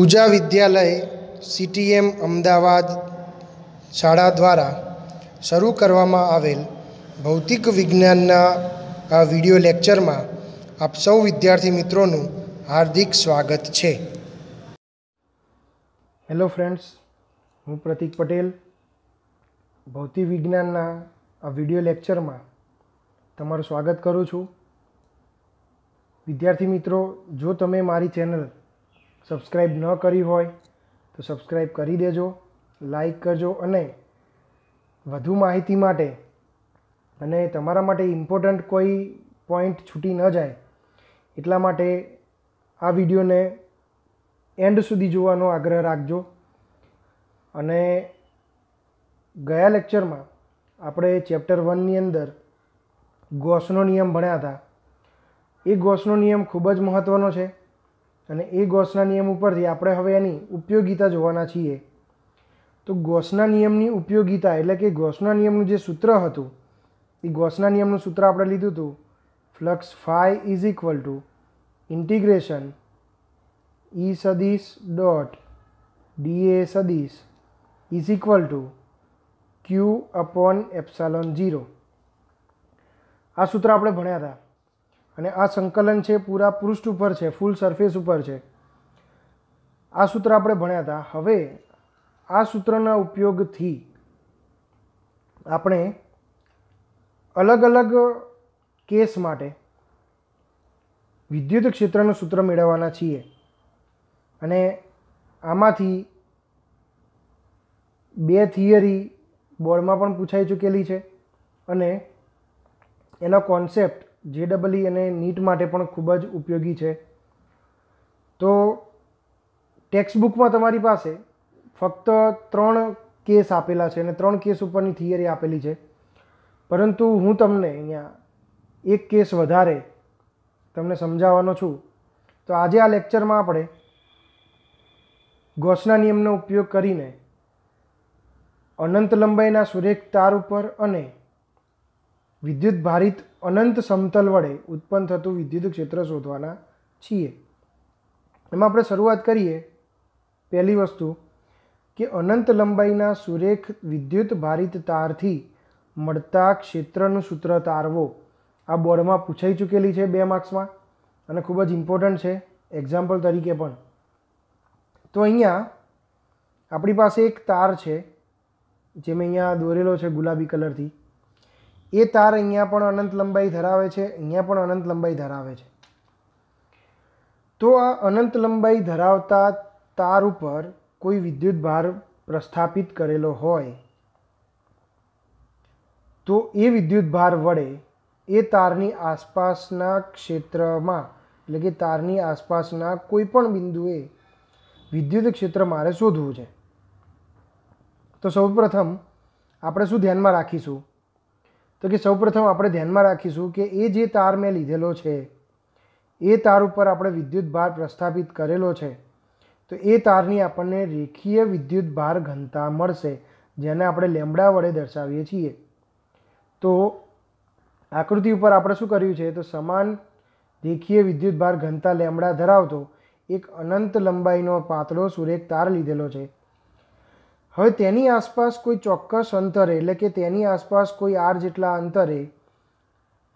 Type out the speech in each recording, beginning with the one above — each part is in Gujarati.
પૂજા વિદ્યાલય સીટીએમ અમદાવાદ શાળા દ્વારા શરૂ કરવામાં આવેલ ભૌતિક વિજ્ઞાનના આ વિડિયો લેક્ચરમાં આપ સૌ વિદ્યાર્થી મિત્રોનું હાર્દિક સ્વાગત છે હેલો ફ્રેન્ડ્સ હું પ્રતિક પટેલ ભૌતિક વિજ્ઞાનના આ વિડિયો લેક્ચરમાં તમારું સ્વાગત કરું છું વિદ્યાર્થી મિત્રો જો તમે મારી ચેનલ સબસ્ક્રાઈબ ન કરી હોય તો સબસ્ક્રાઈબ કરી દેજો લાઈક કરજો અને વધુ માહિતી માટે અને તમારા માટે ઇમ્પોર્ટન્ટ કોઈ પોઈન્ટ છૂટી ન જાય એટલા માટે આ વિડીયોને એન્ડ સુધી જોવાનો આગ્રહ રાખજો અને ગયા લેક્ચરમાં આપણે ચેપ્ટર વનની અંદર ગોસનો નિયમ ભણ્યા હતા એ ગોસનો નિયમ ખૂબ જ મહત્ત્વનો છે અને એ ગોસના નિયમ ઉપરથી આપણે હવે એની ઉપયોગીતા જોવાના છીએ તો ગોસના નિયમની ઉપયોગીતા એટલે કે ગોસના નિયમનું જે સૂત્ર હતું એ ગોસના નિયમનું સૂત્ર આપણે લીધું હતું flux phi is equal to integration E સદીસ ડોટ ડીએ સદીસ is equal to Q upon epsilon zero આ સૂત્ર આપણે ભણ્યા હતા અને આ સંકલન છે પૂરા પૃષ્ઠ ઉપર છે ફૂલ સરફેસ ઉપર છે આ સૂત્ર આપણે ભણ્યા હતા હવે આ સૂત્રના ઉપયોગથી આપણે અલગ અલગ કેસ માટે વિદ્યુત ક્ષેત્રનું સૂત્ર મેળવવાના છીએ અને આમાંથી બે થિયરી બોર્ડમાં પણ પૂછાઈ ચૂકેલી છે અને એનો કોન્સેપ્ટ જેડબલઈ e e અને નીટ માટે પણ ખૂબ જ ઉપયોગી છે તો ટેક્સ્ટબુકમાં તમારી પાસે ફક્ત ત્રણ કેસ આપેલા છે અને ત્રણ કેસ ઉપરની થિયરી આપેલી છે પરંતુ હું તમને અહીંયા એક કેસ વધારે તમને સમજાવવાનો છું તો આજે આ લેક્ચરમાં આપણે ગોસના નિયમનો ઉપયોગ કરીને અનંત લંબાઈના સુરેખ તાર ઉપર અને વિદ્યુત ભારિત અનંત સમતલ વડે ઉત્પન્ન થતું વિદ્યુત ક્ષેત્ર શોધવાના છીએ એમાં આપણે શરૂઆત કરીએ પહેલી વસ્તુ કે અનંત લંબાઈના સુરેખ વિદ્યુત ભારિત તારથી મળતા ક્ષેત્રનું સૂત્ર તારવો આ બોર્ડમાં પૂછાઈ ચૂકેલી છે બે માર્ક્સમાં અને ખૂબ જ ઇમ્પોર્ટન્ટ છે એક્ઝામ્પલ તરીકે પણ તો અહીંયા આપણી પાસે એક તાર છે જે મેં અહીંયા દોરેલો છે ગુલાબી કલરથી એ તાર અહીંયા પણ અનંત લંબાઈ ધરાવે છે અહીંયા પણ અનંત લંબાઈ ધરાવે છે તો આ અનંત લંબાઈ ધરાવતા તાર ઉપર કોઈ વિદ્યુત ભાર પ્રસ્થાપિત કરેલો હોય તો એ વિદ્યુત ભાર વડે એ તારની આસપાસના ક્ષેત્રમાં એટલે કે તારની આસપાસના કોઈ પણ બિંદુએ વિદ્યુત ક્ષેત્ર મારે શોધવું છે તો સૌપ્રથમ આપણે શું ધ્યાનમાં રાખીશું તો કે સૌપ્રથમ આપણે ધ્યાનમાં રાખીશું કે એ જે તાર મેં લીધેલો છે એ તાર ઉપર આપણે વિદ્યુત ભાર પ્રસ્થાપિત કરેલો છે તો એ તારની આપણને રેખીય વિદ્યુત ભાર ઘનતા મળશે જેને આપણે લેમડા વડે દર્શાવીએ છીએ તો આકૃતિ ઉપર આપણે શું કર્યું છે તો સમાન રેખીય વિદ્યુત ભાર ઘનતા લેમડા ધરાવતો એક અનંત લંબાઈનો પાતળો સુરેખ તાર લીધેલો છે હવે તેની આસપાસ કોઈ ચોક્કસ અંતરે એટલે કે તેની આસપાસ કોઈ આર જેટલા અંતરે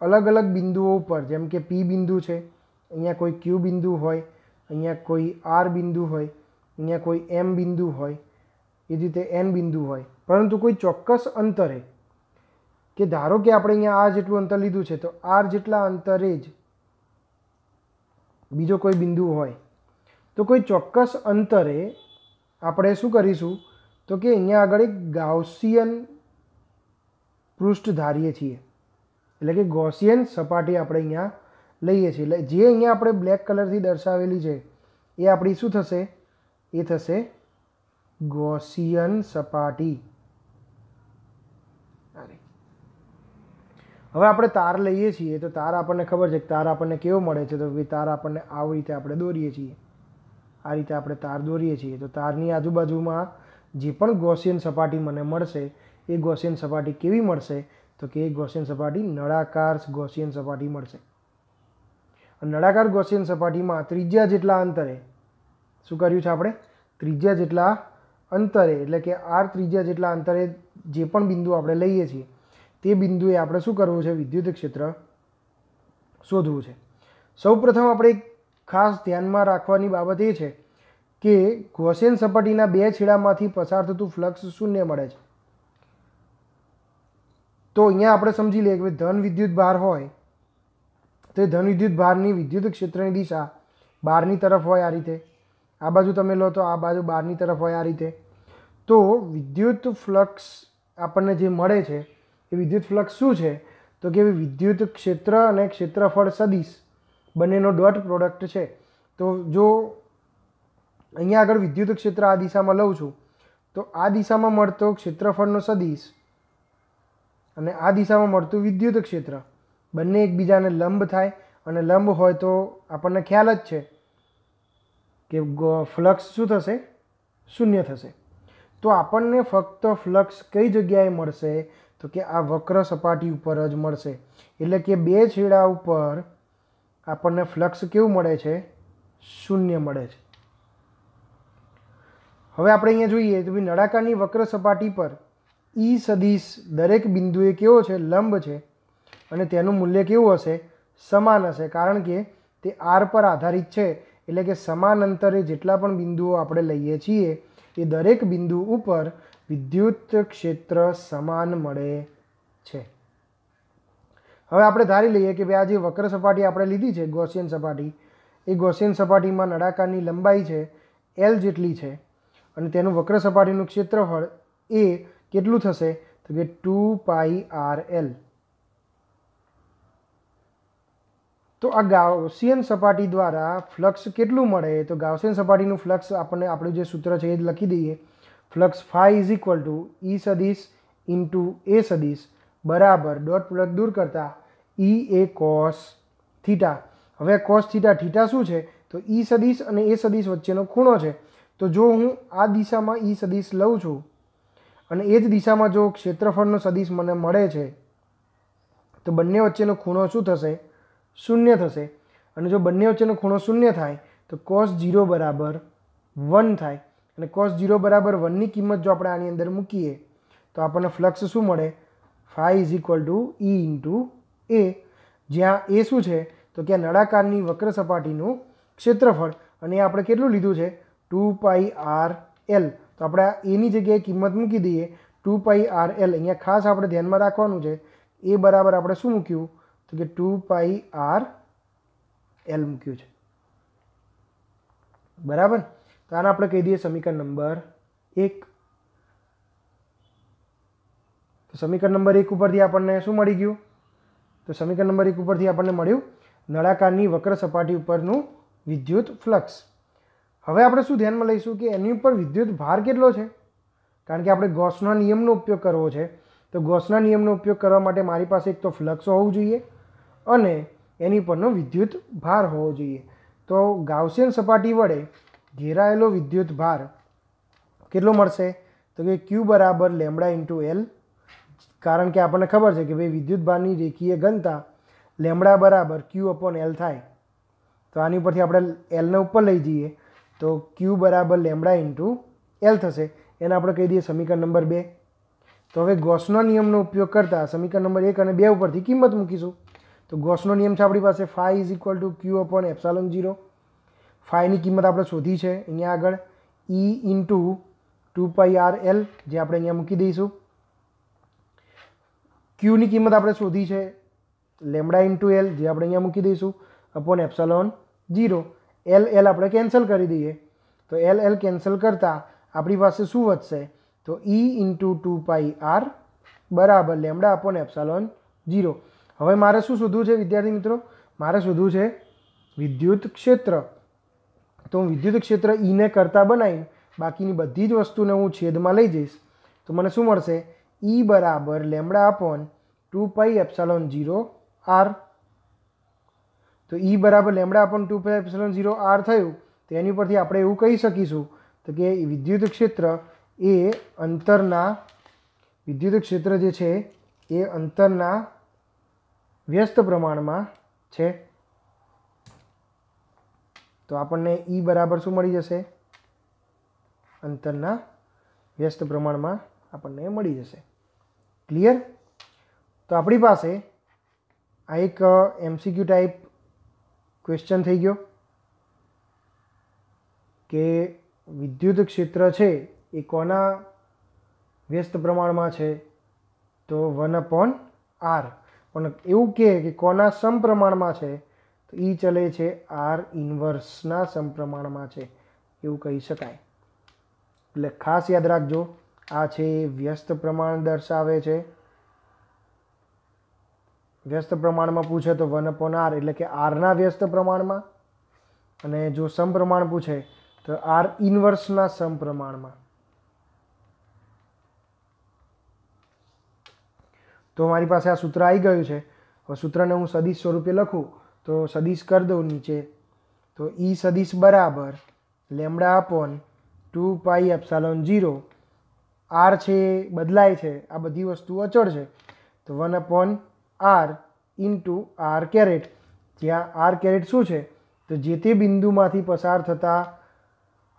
અલગ અલગ બિંદુઓ ઉપર જેમ કે પી બિંદુ છે અહીંયા કોઈ ક્યુ બિંદુ હોય અહીંયા કોઈ આર બિંદુ હોય અહીંયા કોઈ એમ બિંદુ હોય એ રીતે એન બિંદુ હોય પરંતુ કોઈ ચોક્કસ અંતરે કે ધારો કે આપણે અહીંયા આ જેટલું અંતર લીધું છે તો આર જેટલા અંતરે જ બીજો કોઈ બિંદુ હોય તો કોઈ ચોક્કસ અંતરે આપણે શું કરીશું તો કે અહીંયા આગળ એક ગાઉસિયન પૃષ્ઠ ધારીએ છીએ એટલે કે ગોસિયન સપાટી આપણે અહીંયા લઈએ છીએ એટલે જે અહીંયા આપણે બ્લેક કલરથી દર્શાવેલી છે એ આપણી શું થશે એ થશે ગોસિયન સપાટી હવે આપણે તાર લઈએ છીએ તો તાર આપણને ખબર છે કે તાર આપણને કેવો મળે છે તો તાર આપણને આવી રીતે આપણે દોરીએ છીએ આ રીતે આપણે તાર દોરીએ છીએ તો તારની આજુબાજુમાં જે પણ ગોસિયન સપાટી મને મળશે એ ગોસિયન સપાટી કેવી મળશે તો કે એ ગોસિયન સપાટી નળાકાર ગોસિયન સપાટી મળશે નળાકાર ગોસિયન સપાટીમાં ત્રિજ્યા જેટલા અંતરે શું કર્યું છે આપણે ત્રિજ્યા જેટલા અંતરે એટલે કે આર ત્રિજ્યા જેટલા અંતરે જે પણ બિંદુ આપણે લઈએ છીએ તે બિંદુએ આપણે શું કરવું છે વિદ્યુત ક્ષેત્ર શોધવું છે સૌપ્રથમ આપણે ખાસ ધ્યાનમાં રાખવાની બાબત એ છે કે ગૌસિયન સપાટીના બે છેડામાંથી પસાર થતું ફ્લક્સ શૂન્ય મળે છે તો અહીંયા આપણે સમજી લઈએ કે ધન વિદ્યુત ભાર હોય તો એ ધન વિદ્યુત ભારની વિદ્યુત ક્ષેત્રની દિશા બહારની તરફ હોય આ રીતે આ બાજુ તમે લો તો આ બાજુ બહારની તરફ હોય આ રીતે તો વિદ્યુત ફ્લક્સ આપણને જે મળે છે એ વિદ્યુત ફ્લક્સ શું છે તો કે વિદ્યુત ક્ષેત્ર અને ક્ષેત્રફળ સદીશ બંનેનો ડોટ પ્રોડક્ટ છે તો જો અહીંયા આગળ વિદ્યુત ક્ષેત્ર આ દિશામાં લઉં છું તો આ દિશામાં મળતો ક્ષેત્રફળનો સદિશ અને આ દિશામાં મળતું વિદ્યુત ક્ષેત્ર બંને એકબીજાને લંબ થાય અને લંબ હોય તો આપણને ખ્યાલ જ છે કે ફ્લક્સ શું થશે શૂન્ય થશે તો આપણને ફક્ત ફ્લક્સ કઈ જગ્યાએ મળશે તો કે આ વક્ર સપાટી ઉપર જ મળશે એટલે કે બે છેડા ઉપર આપણને ફ્લક્સ કેવું મળે છે શૂન્ય મળે છે હવે આપણે અહીંયા જોઈએ તો ભાઈ નળાકારની વક્ર સપાટી પર ઈ સદીશ દરેક બિંદુએ કેવો છે લંબ છે અને તેનું મૂલ્ય કેવું હશે સમાન હશે કારણ કે તે આર પર આધારિત છે એટલે કે સમાન અંતરે જેટલા પણ બિંદુઓ આપણે લઈએ છીએ એ દરેક બિંદુ ઉપર વિદ્યુત ક્ષેત્ર સમાન મળે છે હવે આપણે ધારી લઈએ કે ભાઈ આ જે વક્ર સપાટી આપણે લીધી છે ગોસિયન સપાટી એ ગોસિયન સપાટીમાં નળાકારની લંબાઈ છે એલ જેટલી છે અને તેનું વક્ર સપાટીનું ક્ષેત્રફળ એ કેટલું થશે તો કે ટુ પાઈ આર એલ તો આ ગાઉસિયન સપાટી દ્વારા ફ્લક્સ કેટલું મળે તો ગાઉસિયન સપાટીનું ફ્લક્સ આપણને આપણું જે સૂત્ર છે એ જ લખી દઈએ flux phi is equal to E e સદીશ ઇન્ટુ એ સદીશ બરાબર ડોટ પ્રોડક્ટ દૂર કરતા ઈ એ કોસ થીટા હવે કોસ થીટા થીટા શું છે તો ઈ e સદીશ અને એ સદીશ વચ્ચેનો ખૂણો છે તો જો હું આ દિશામાં ઈ સદિશ લઉં છું અને એ જ દિશામાં જો ક્ષેત્રફળનો સદિશ મને મળે છે તો બંને વચ્ચેનો ખૂણો શું થશે શૂન્ય થશે અને જો બંને વચ્ચેનો ખૂણો શૂન્ય થાય તો કોસ ઝીરો બરાબર વન થાય અને કોસ જીરો બરાબર વનની કિંમત જો આપણે આની અંદર મૂકીએ તો આપણને ફ્લક્સ શું મળે phi is equal to E into A જ્યાં એ શું છે તો ત્યાં નળાકારની વક્ર સપાટીનું ક્ષેત્રફળ અને એ આપણે કેટલું લીધું છે ટુ પાઈ આર એલ તો આપણે આ એની જગ્યાએ કિંમત મૂકી દઈએ ટુ પાઈ આર એલ અહીંયા ખાસ આપણે ધ્યાનમાં રાખવાનું છે એ બરાબર આપણે શું મૂક્યું તો કે ટુ પાઈ આર એલ મૂક્યું છે બરાબર તો આને આપણે કહી દઈએ સમીકરણ નંબર એક તો સમીકરણ નંબર એક ઉપરથી આપણને શું મળી ગયું તો સમીકરણ નંબર એક ઉપરથી આપણને મળ્યું નળાકારની વક્ર સપાટી ઉપરનું વિદ્યુત ફ્લક્સ હવે આપણે શું ધ્યાનમાં લઈશું કે એની ઉપર વિદ્યુત ભાર કેટલો છે કારણ કે આપણે ગોસના નિયમનો ઉપયોગ કરવો છે તો ગોસના નિયમનો ઉપયોગ કરવા માટે મારી પાસે એક તો ફ્લક્સ હોવું જોઈએ અને એની પરનો વિદ્યુત ભાર હોવો જોઈએ તો ગાઉસિયન સપાટી વડે ઘેરાયેલો વિદ્યુત ભાર કેટલો મળશે તો કે ક્યુ બરાબર લેમડા ઇન્ટુ એલ કારણ કે આપણને ખબર છે કે ભાઈ વિદ્યુત ભારની રેખીય ઘનતા લેમડા બરાબર ક્યુ અપોન એલ થાય તો આની ઉપરથી આપણે એલને ઉપર લઈ જઈએ તો ક્યુ બરાબર લેમડા ઇન્ટુ એલ થશે એને આપણે કહી દઈએ સમીકરણ નંબર બે તો હવે ગોસનો નિયમનો ઉપયોગ કરતાં સમીકરણ નંબર એક અને બે ઉપરથી કિંમત મૂકીશું તો ગોસનો નિયમ છે આપણી પાસે phi is equal to Q upon epsilon zero ફાઈની કિંમત આપણે શોધી છે અહીંયા આગળ E into two pi R L જે આપણે અહીંયા મૂકી દઈશું ક્યુની કિંમત આપણે શોધી છે લેમડા ઇન્ટુ એલ જે આપણે અહીંયા મૂકી દઈશું upon epsilon zero L L આપણે કેન્સલ કરી દઈએ તો એલ એલ કેન્સલ કરતાં આપણી પાસે શું વધશે તો E into two pi R બરાબર લેમડા અપોન એપ્સાલોન જીરો હવે મારે શું શોધવું છે વિદ્યાર્થી મિત્રો મારે શોધવું છે વિદ્યુત ક્ષેત્ર તો હું વિદ્યુત ક્ષેત્ર ઈને e કરતાં બનાવીને બાકીની બધી જ વસ્તુને હું છેદમાં લઈ જઈશ તો મને શું મળશે ઈ e બરાબર lambda upon two pi epsilon zero R તો ઈ e બરાબર lambda upon two pi epsilon zero R થયું તો એની પરથી આપણે એવું કહી શકીશું તો કે વિદ્યુત ક્ષેત્ર એ અંતરના વિદ્યુત ક્ષેત્ર જે છે એ અંતરના વ્યસ્ત પ્રમાણમાં છે તો આપણને ઈ e બરાબર શું મળી જશે અંતરના વ્યસ્ત પ્રમાણમાં આપણને મળી જશે ક્લિયર તો આપણી પાસે આ એક એમસીક્યુ ટાઈપ ક્વેશ્ચન થઈ ગયો કે વિદ્યુત ક્ષેત્ર છે એ કોના વ્યસ્ત પ્રમાણમાં છે તો વન અપોન આર પણ એવું કહે કે કોના સમપ્રમાણમાં છે તો એ ચલે છે આર ઇન્વર્સના સમપ્રમાણમાં છે એવું કહી શકાય એટલે ખાસ યાદ રાખજો આ છે વ્યસ્ત પ્રમાણ દર્શાવે છે વ્યસ્ત પ્રમાણમાં પૂછે તો વન અપોન આર એટલે કે આરના વ્યસ્ત પ્રમાણમાં અને જો સમપ્રમાણ પૂછે તો આર ઇન્વર્સના સમપ્રમાણમાં તો મારી પાસે આ સૂત્ર આવી ગયું છે સૂત્રને હું સદીશ સ્વરૂપે લખું તો સદીશ કરી દઉં નીચે તો ઈ e સદીશ બરાબર lambda upon two pi epsilon zero R છે બદલાય છે આ બધી વસ્તુ અચળ છે તો one upon R into R caret જ્યાં આર કેરેટ શું છે તો જે તે બિંદુમાંથી પસાર થતા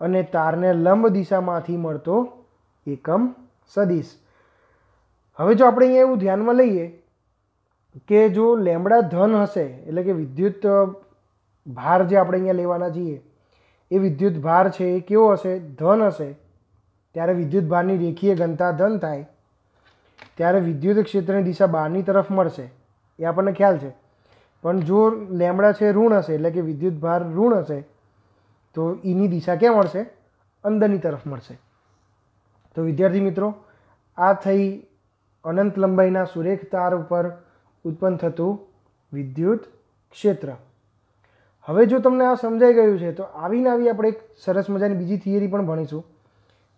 અને તારને લંબ દિશામાંથી મળતો એકમ સદીશ હવે જો આપણે અહીંયા એવું ધ્યાનમાં લઈએ કે જો લેમડા ધન હશે એટલે કે વિદ્યુત ભાર જે આપણે અહીંયા લેવાના જઈએ એ વિદ્યુત ભાર છે એ કેવો હશે ધન હશે ત્યારે વિદ્યુત ભારની રેખીય ઘનતા ધન થાય ત્યારે વિદ્યુત ક્ષેત્રની દિશા બહારની તરફ મળશે એ આપણને ખ્યાલ છે પણ જો લેમડા છે ઋણ હશે એટલે કે વિદ્યુત ભાર ઋણ હશે તો એની દિશા ક્યાં મળશે અંદરની તરફ મળશે તો વિદ્યાર્થી મિત્રો આ થઈ અનંત લંબાઈના સુરેખ તાર ઉપર ઉત્પન્ન થતું વિદ્યુત ક્ષેત્ર હવે જો તમને આ સમજાઈ ગયું છે તો આવીને આવી આપણે એક સરસ મજાની બીજી થિયરી પણ ભણીશું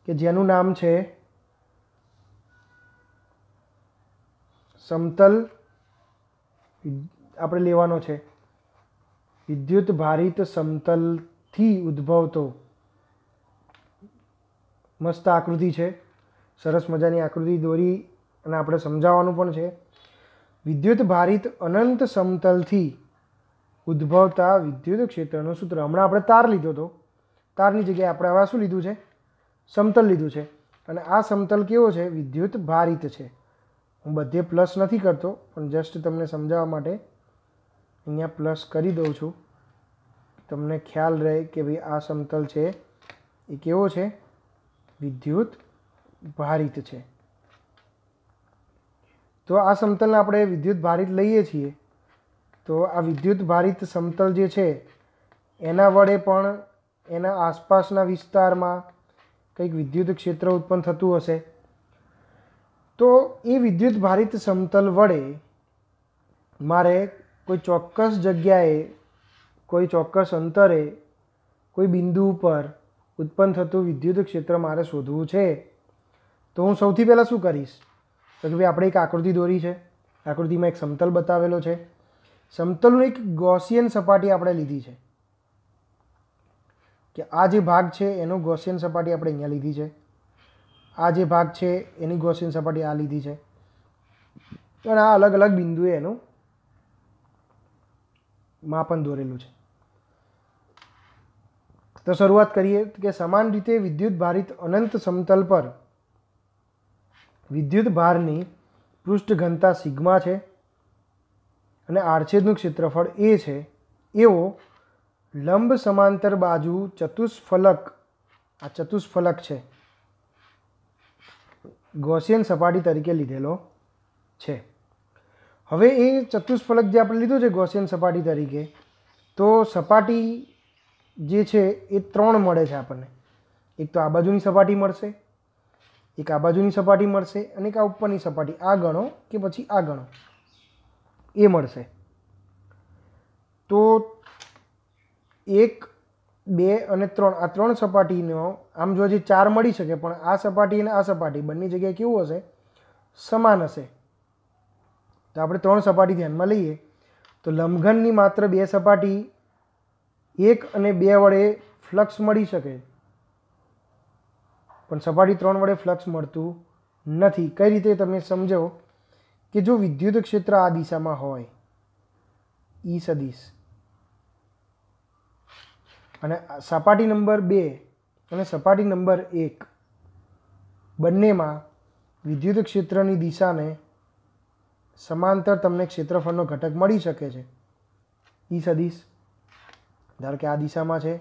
કે જેનું નામ છે સમતલ આપણે લેવાનો છે વિદ્યુત ભારિત સમતલથી ઉદ્ભવતો મસ્ત આકૃતિ છે સરસ મજાની આકૃતિ દોરી અને આપણે સમજાવવાનું પણ છે વિદ્યુત ભારિત અનંત સમતલથી ઉદ્ભવતા વિદ્યુત ક્ષેત્રનું સૂત્ર હમણાં આપણે તાર લીધો હતો તારની જગ્યાએ આપણે હવે શું લીધું છે સમતલ લીધું છે અને આ સમતલ કેવો છે વિદ્યુત ભારિત છે હું બધે પ્લસ નથી કરતો પણ જસ્ટ તમને સમજાવવા માટે અહીંયા પ્લસ કરી દઉં છું તમને ખ્યાલ રહે કે ભાઈ આ સમતલ છે એ કેવો છે વિદ્યુત ભારિત છે તો આ સમતલને આપણે વિદ્યુત ભારિત લઈએ છીએ તો આ વિદ્યુત ભારિત સમતલ જે છે એના વડે પણ એના આસપાસના વિસ્તારમાં કંઈક વિદ્યુત ક્ષેત્ર ઉત્પન્ન થતું હશે તો એ વિદ્યુત ભારિત સમતલ વડે મારે કોઈ ચોક્કસ જગ્યાએ કોઈ ચોક્કસ અંતરે કોઈ બિંદુ ઉપર ઉત્પન્ન થતું વિદ્યુત ક્ષેત્ર મારે શોધવું છે તો હું સૌથી પહેલાં શું કરીશ તો કે ભાઈ આપણે એક આકૃતિ દોરી છે આકૃતિમાં એક સમતલ બતાવેલો છે સમતલનું એક ગોસિયન સપાટી આપણે લીધી છે કે આ જે ભાગ છે એનો ગોસિયન સપાટી આપણે અહીંયા લીધી છે આ જે ભાગ છે એની ગોસિયન સપાટી આ લીધી છે અને આ અલગ અલગ બિંદુએ એનું માપન દોરેલું છે તો શરૂઆત કરીએ કે સમાન રીતે વિદ્યુત ભારિત અનંત સમતલ પર વિદ્યુત ભારની પૃષ્ઠ ઘનતા સિગ્મા છે અને આડછેદનું ક્ષેત્રફળ એ છે એવો લંબ સમાંતર બાજુ ચતુષ્ફલક આ ચતુષ્ફલક છે ગોસિયન સપાટી તરીકે લીધેલો છે હવે એ ચતુષ્ફલક જે આપણે લીધું છે ગોસિયન સપાટી તરીકે તો સપાટી જે છે એ ત્રણ મળે છે આપણને એક તો આ બાજુની સપાટી મળશે એક આ બાજુની સપાટી મળશે અને એક આ ઉપરની સપાટી આ ગણો કે પછી આ ગણો એ મળશે તો એક બે અને ત્રણ આ ત્રણ સપાટીનો આમ જો હજી ચાર મળી શકે પણ આ સપાટી અને આ સપાટી બંને જગ્યાએ કેવું હશે સમાન હશે તો આપણે ત્રણ સપાટી ધ્યાનમાં લઈએ તો લંબઘનની માત્ર બે સપાટી એક અને બે વડે ફ્લક્સ મળી શકે પણ સપાટી ત્રણ વડે ફ્લક્સ મળતું નથી કઈ રીતે તમે સમજો કે જો વિદ્યુત ક્ષેત્ર આ દિશામાં હોય ઈ સદીશ અને સપાટી નંબર બે અને સપાટી નંબર એક બંનેમાં વિદ્યુત ક્ષેત્રની દિશાને સમાંતર તમને ક્ષેત્રફળનો ઘટક મળી શકે છે ઈ સદીશ ધારો કે આ દિશામાં છે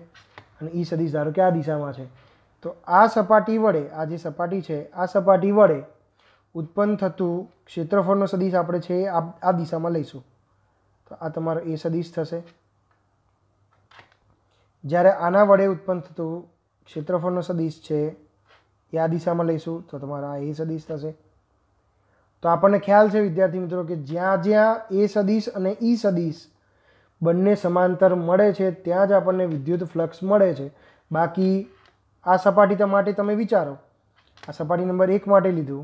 અને ઈ સદીશ ધારો કે આ દિશામાં છે તો આ સપાટી વડે આ જે સપાટી છે આ સપાટી વડે ઉત્પન્ન થતું ક્ષેત્રફળનો સદીશ આપણે છે એ આ દિશામાં લઈશું તો આ તમારો એ સદીશ થશે જ્યારે આના વડે ઉત્પન્ન થતું ક્ષેત્રફળનો સદિશ છે એ આ દિશામાં લઈશું તો તમારા એ સદિશ થશે તો આપણને ખ્યાલ છે વિદ્યાર્થી મિત્રો કે જ્યાં જ્યાં એ સદીશ અને ઈ સદીશ બંને સમાંતર મળે છે ત્યાં જ આપણને વિદ્યુત ફ્લક્સ મળે છે બાકી આ સપાટી માટે તમે વિચારો આ સપાટી નંબર એક માટે લીધું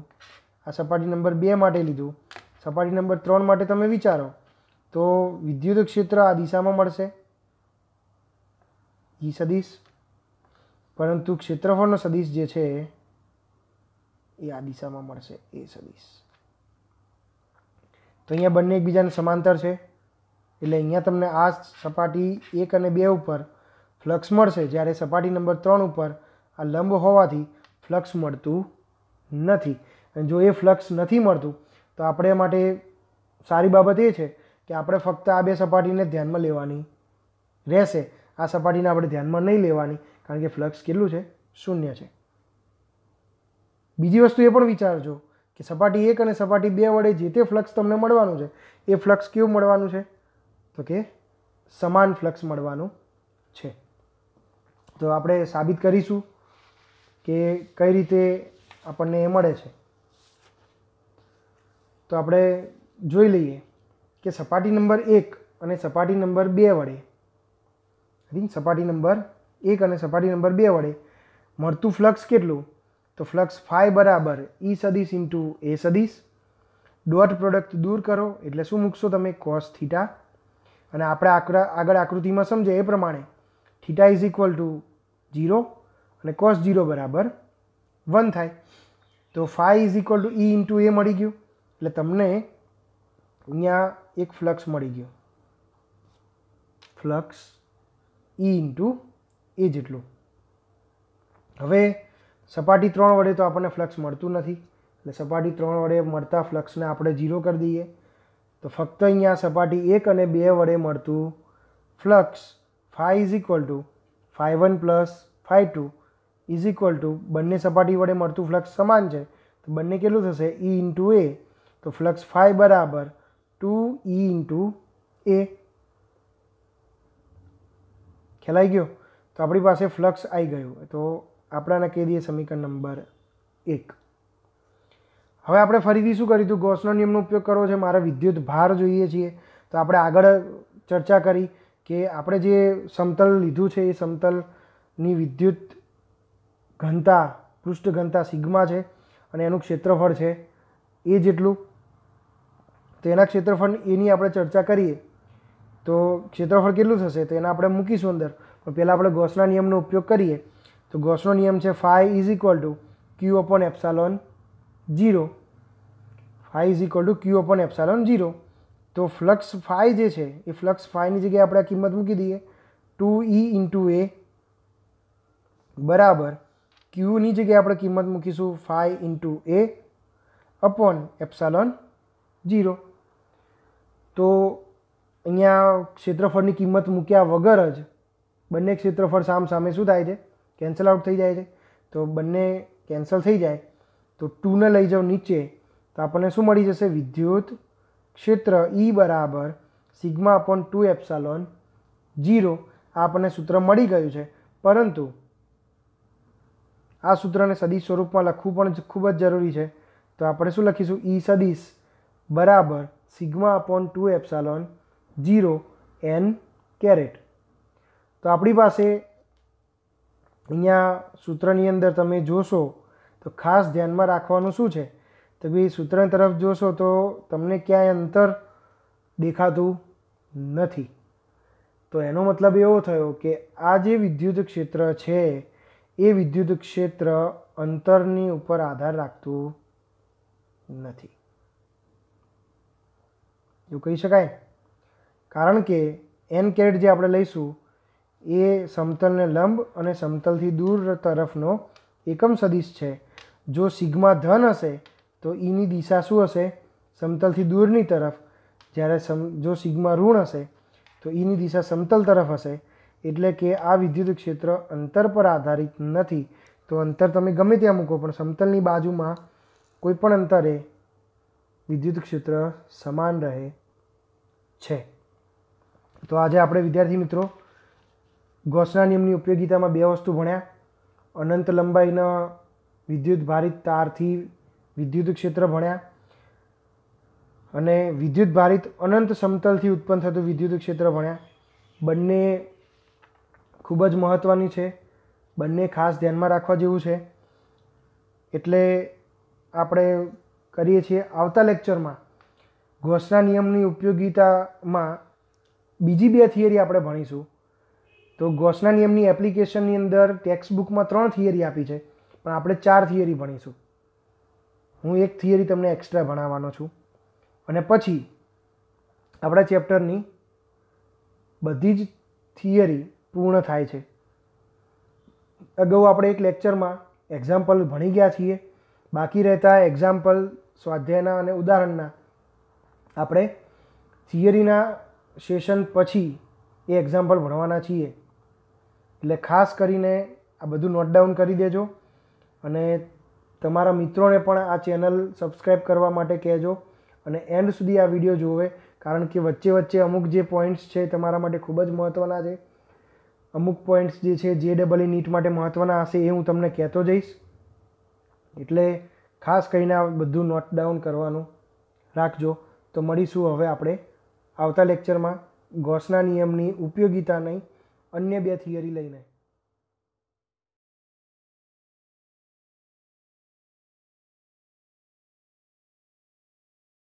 આ સપાટી નંબર બે માટે લીધું સપાટી નંબર ત્રણ માટે તમે વિચારો તો વિદ્યુત ક્ષેત્ર આ દિશામાં મળશે જી સદીશ પરંતુ ક્ષેત્રફળનો સદીશ જે છે એ આ દિશામાં મળશે એ સદીશ તો અહીંયા બંને એકબીજાને સમાંતર છે એટલે અહીંયા તમને આ સપાટી એક અને બે ઉપર ફ્લક્સ મળશે જ્યારે સપાટી નંબર ત્રણ ઉપર આ લંબ હોવાથી ફ્લક્સ મળતું નથી અને જો એ ફ્લક્સ નથી મળતું તો આપણે માટે સારી બાબત એ છે કે આપણે ફક્ત આ બે સપાટીને ધ્યાનમાં લેવાની રહેશે આ સપાટીને આપણે ધ્યાનમાં નહીં લેવાની કારણ કે ફ્લક્સ કેટલું છે શૂન્ય છે બીજી વસ્તુ એ પણ વિચારજો કે સપાટી એક અને સપાટી બે વડે જે તે ફ્લક્સ તમને મળવાનું છે એ ફ્લક્સ કેવું મળવાનું છે તો કે સમાન ફ્લક્સ મળવાનું છે તો આપણે સાબિત કરીશું કે કઈ રીતે આપણને એ મળે છે તો આપણે જોઈ લઈએ કે સપાટી નંબર એક અને સપાટી નંબર બે વડે રીંગ સપાટી નંબર એક અને સપાટી નંબર બે વડે મળતું ફ્લક્સ કેટલું તો ફ્લક્સ ફાઇ બરાબર ઈ સદીશ ઇન્ટુ એ સદીશ ડોટ પ્રોડક્ટ દૂર કરો એટલે શું મૂકશો તમે કોસ થીટા અને આપણે આકરા આગળ આકૃતિમાં સમજે એ પ્રમાણે theta is equal to zero અને કોસ ઝીરો બરાબર વન થાય તો phi is equal to E into A મળી ગયું એટલે તમને અહીંયા એક ફ્લક્સ મળી ગયો ફ્લક્સ ઈ ઇન્ટુ એ જેટલું હવે સપાટી ત્રણ વડે તો આપણને ફ્લક્સ મળતું નથી એટલે સપાટી ત્રણ વડે મળતા ફ્લક્સને આપણે ઝીરો કરી દઈએ તો ફક્ત અહીંયા સપાટી એક અને બે વડે મળતું flux phi is equal to phi one plus phi two is equal to બંને સપાટી વડે મળતું ફ્લક્સ સમાન છે તો બંને કેટલું થશે ઈ ઇન્ટુ એ તો ફ્લક્સ ફાઈ બરાબર ટુ ઈ ઇન્ટુ એ ખેલાઈ ગયો તો આપણી પાસે ફ્લક્સ આવી ગયું તો આપણાને કહી દઈએ સમીકરણ નંબર એક હવે આપણે ફરીથી શું કર્યું હતું ગોસનો નિયમનો ઉપયોગ કરવો છે મારે વિદ્યુત ભાર જોઈએ છીએ તો આપણે આગળ ચર્ચા કરી કે આપણે જે સમતલ લીધું છે એ સમતલની વિદ્યુત ઘનતા પૃષ્ઠ ઘનતા સિગ્મા છે અને એનું ક્ષેત્રફળ છે એ જેટલું તો એના ક્ષેત્રફળ એની આપણે ચર્ચા કરીએ તો ક્ષેત્રફળ કેટલું થશે તો એને આપણે મૂકીશું અંદર પણ પહેલાં આપણે ગોસના નિયમનો ઉપયોગ કરીએ તો ગોસનો નિયમ છે phi is equal to Q upon epsilon zero phi is equal to Q upon epsilon zero તો ફ્લક્સ ફાઈ જે છે એ ફ્લક્સ ફાઈની જગ્યાએ આપણે કિંમત મૂકી દઈએ ટુ ઈ ઇન્ટુ એ બરાબર ક્યુની જગ્યાએ આપણે કિંમત મૂકીશું phi into A upon epsilon zero તો અહીંયા ક્ષેત્રફળની કિંમત મૂક્યા વગર જ બંને ક્ષેત્રફળ સામ સામે શું થાય છે કેન્સલ આઉટ થઈ જાય છે તો બંને કેન્સલ થઈ જાય તો ટુને લઈ જાઓ નીચે તો આપણને શું મળી જશે વિદ્યુત ક્ષેત્ર ઈ e બરાબર sigma upon two epsilon zero આ આપણને સૂત્ર મળી ગયું છે પરંતુ આ સૂત્રને સદીશ સ્વરૂપમાં લખવું પણ ખૂબ જ જરૂરી છે તો આપણે શું લખીશું ઈ e સદીશ બરાબર sigma upon two epsilon zero N caret તો આપણી પાસે અહીંયા સૂત્રની અંદર તમે જોશો તો ખાસ ધ્યાનમાં રાખવાનું શું છે તો બી સૂત્ર તરફ જોશો તો તમને ક્યાંય અંતર દેખાતું નથી તો એનો મતલબ એવો થયો કે આ જે વિદ્યુત ક્ષેત્ર છે એ વિદ્યુત ક્ષેત્ર અંતરની ઉપર આધાર રાખતું નથી એવું કહી શકાય કારણ કે એન કેરેટ જે આપણે લઈશું એ સમતલને લંબ અને સમતલથી દૂર તરફનો એકમ સદિશ છે જો સિગ્મા ધન હશે તો ઈની e દિશા શું હશે સમતલથી દૂરની તરફ જ્યારે સમ જો સિગ્મા ઋણ હશે તો ઈની e દિશા સમતલ તરફ હશે એટલે કે આ વિદ્યુત ક્ષેત્ર અંતર પર આધારિત નથી તો અંતર તમે ગમે ત્યાં મૂકો પણ સમતલની બાજુમાં કોઈપણ અંતરે વિદ્યુત ક્ષેત્ર સમાન રહે છે તો આજે આપણે વિદ્યાર્થી મિત્રો ગોસના નિયમની ઉપયોગીતામાં બે વસ્તુ ભણ્યા અનંત લંબાઈના વિદ્યુત ભારિત તારથી વિદ્યુત ક્ષેત્ર ભણ્યા અને વિદ્યુત ભારિત અનંત સમતલથી ઉત્પન્ન થતું વિદ્યુત ક્ષેત્ર ભણ્યા બંને ખૂબ જ મહત્ત્વની છે બંને ખાસ ધ્યાનમાં રાખવા જેવું છે એટલે આપણે કરીએ છીએ આવતા લેક્ચરમાં ઘોષણા નિયમની ઉપયોગીતામાં બીજી બે થિયરી આપણે ભણીશું તો ગોસના નિયમની એપ્લિકેશનની અંદર ટેક્સ્ટ બુકમાં ત્રણ થિયરી આપી છે પણ આપણે ચાર થિયરી ભણીશું હું એક થિયરી તમને એક્સ્ટ્રા ભણાવવાનો છું અને પછી આપણા ચેપ્ટરની બધી જ થિયરી પૂર્ણ થાય છે અગાઉ આપણે એક લેક્ચરમાં એક્ઝામ્પલ ભણી ગયા છીએ બાકી રહેતા એક્ઝામ્પલ સ્વાધ્યાયના અને ઉદાહરણના આપણે થિયરીના સેશન પછી એ એક્ઝામ્પલ ભણવાના છીએ એટલે ખાસ કરીને આ બધું નોટ ડાઉન કરી દેજો અને તમારા મિત્રોને પણ આ ચેનલ સબસ્ક્રાઈબ કરવા માટે કહેજો અને એન્ડ સુધી આ વિડીયો જોવે કારણ કે વચ્ચે વચ્ચે અમુક જે પોઈન્ટ્સ છે તમારા માટે ખૂબ જ મહત્ત્વના છે અમુક પોઈન્ટ્સ જે છે જે ડબલ e નીટ માટે મહત્ત્વના હશે એ હું તમને કહેતો જઈશ એટલે ખાસ કરીને આ બધું નોટ ડાઉન કરવાનું રાખજો તો મળીશું હવે આપણે આવતા લેક્ચરમાં ગોસના નિયમની ઉપયોગિતા નહીં અન્ય બે થિયરી લઈને